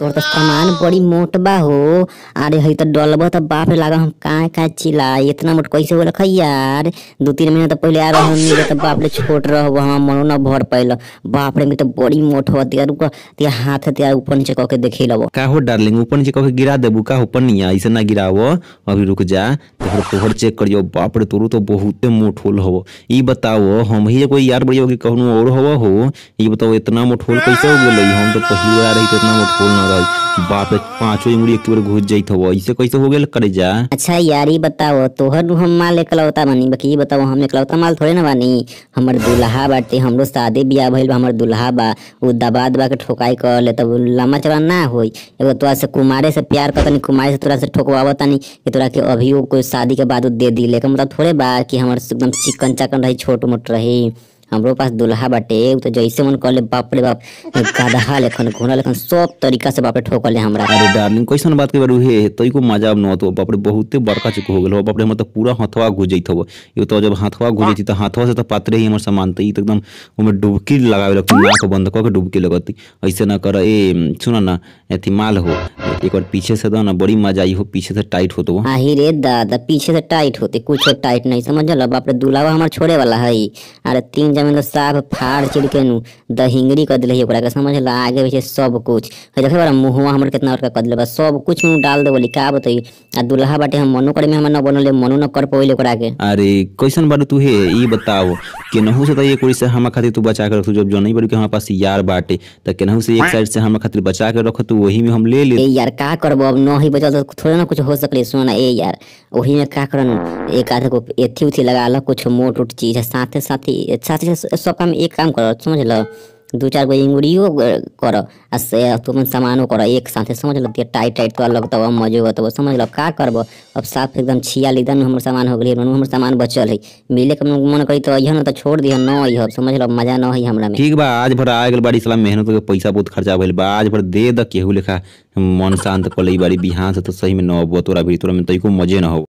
तोर तो सामान बड़ी मोटबा हो अरे हई तो डलब तो बाप रे लगा हम का का चिल्ला इतना मोट कैसे हो रखा यार दो तीन महीना तो पहले आ रहा हम तो बाप रे छोट रह हम मनो ना भर पैल बाप रे में तो बड़ी मोट हो दिया रुका तिया हाथ तिया ऊपर नीचे क के देखि लबो का हो डार्लिंग ऊपर नीचे क के गिरा देबू का ऊपर नहीं ऐसे ना गिराओ अभी रुक जा तोहर तोहर चेक करियो बाप रे तोरो तो बहुत मोट होल हो ई बताओ हम ही कोई यार बड़ी हो कि कहनो और हो हो ई बताओ इतना मोट होल कैसे हो गेलै हम तो पहली बार रही तो इतना मोट होल हमारा बाप रे पांचों इमड़ी एक बार घुस जाई वो इसे कैसे हो गेल करे जा अच्छा यार ई बताओ तोहर हम माल एकलौता बानी बाकी बताओ हम एकलौता माल थोड़े ना बानी हमर दुल्हा बाटे हमरो शादी बियाह भइल बा हमर दुल्हा बा उ दबाद दबा के ठोकाई कर ले तब लम्बा चला ना होई एगो तोरा से कुमारे से प्यार करतनी कुमारे से तोरा से ठोकवावतनी कि तोरा के अभी वो कोई शादी के बाद दे दी लेकिन मतलब थोड़े बा कि हमर एकदम चिकन चाकन रही छोट मोट रही हमरो पास दुल्हा बाटे उ तो जैसे मन कर ले बाप रे बाप गधा लेखन घोड़ा लेखन सब तरीका से बाप रे ठोक ले हमरा अरे डार्लिंग कैसन बात के बारू हे तई को मजा अब नतो बाप रे बहुते बड़का चुक हो गेल बाप रे हमर त तो पूरा हथवा घुस जइत हो यो तो जब हथवा घुस जइत त हथवा से त पात्रे ही हमर सामान त एकदम ओमे डुबकी लगावे लगत नाक बंद क के डुबकी लगत ऐसे ना कर ए सुना ना एथी माल हो एक बार पीछे से दो तो ना बड़ी मजा आई हो पीछे से टाइट हो तो आही रे दादा पीछे से टाइट होते कुछ टाइट नहीं समझ लो बाप रे दुलावा हमार छोड़े वाला है अरे तीन जमे तो साफ फाड़ चिड़ के नु दहिंगरी कर दिल ओकरा के समझ लो आगे पीछे सब कुछ देखे बड़ा मुहुआ हमार कितना बड़का कर दिले बस सब कुछ में डाल दे बोली का बताई आ दुल्हा बाटे हम मनो करे में हम न बनले मनो न कर पइले ओकरा के अरे कैसन बारू तू है ई बताओ नहु से त ये कुड़ी से हम खातिर तू बचा कर रखू जब जो नहीं बड़ी के हमारे पास यार बाटे त केनहू से एक हाँ। साइड से हम खातिर बचा के रख तू वही में हम ले ले यार का करब अब न ही बचल तो थोड़ा ना कुछ हो सकले सोना ए यार वही में का कर एक आधे को एथी उथी लगा लो कुछ मोट उट चीज साथे साथी साथे सब काम एक काम कर समझ लो दो चार गो इंगुड़ियो करो आ से तुम सामानो करो एक साथ समझ लो टाइट टाइट तो लगत अब मजो होत समझ लो का करब अब साफ एकदम छियाल एकदम हमारे सामान हो गेल हमारे सामान बचल है मिले के मन करी तो अइह न तो छोड़ दिह न अइह समझ लो मजा न है हमरा में ठीक बा आज भर आ गेल बड़ी सला मेहनत के पैसा बहुत खर्चा भइल बा आज भर दे द केहू लेखा मन शांत कलई बारी बिहान से तो सही में न हो तोरा भी तोरा में तइको मजे न हो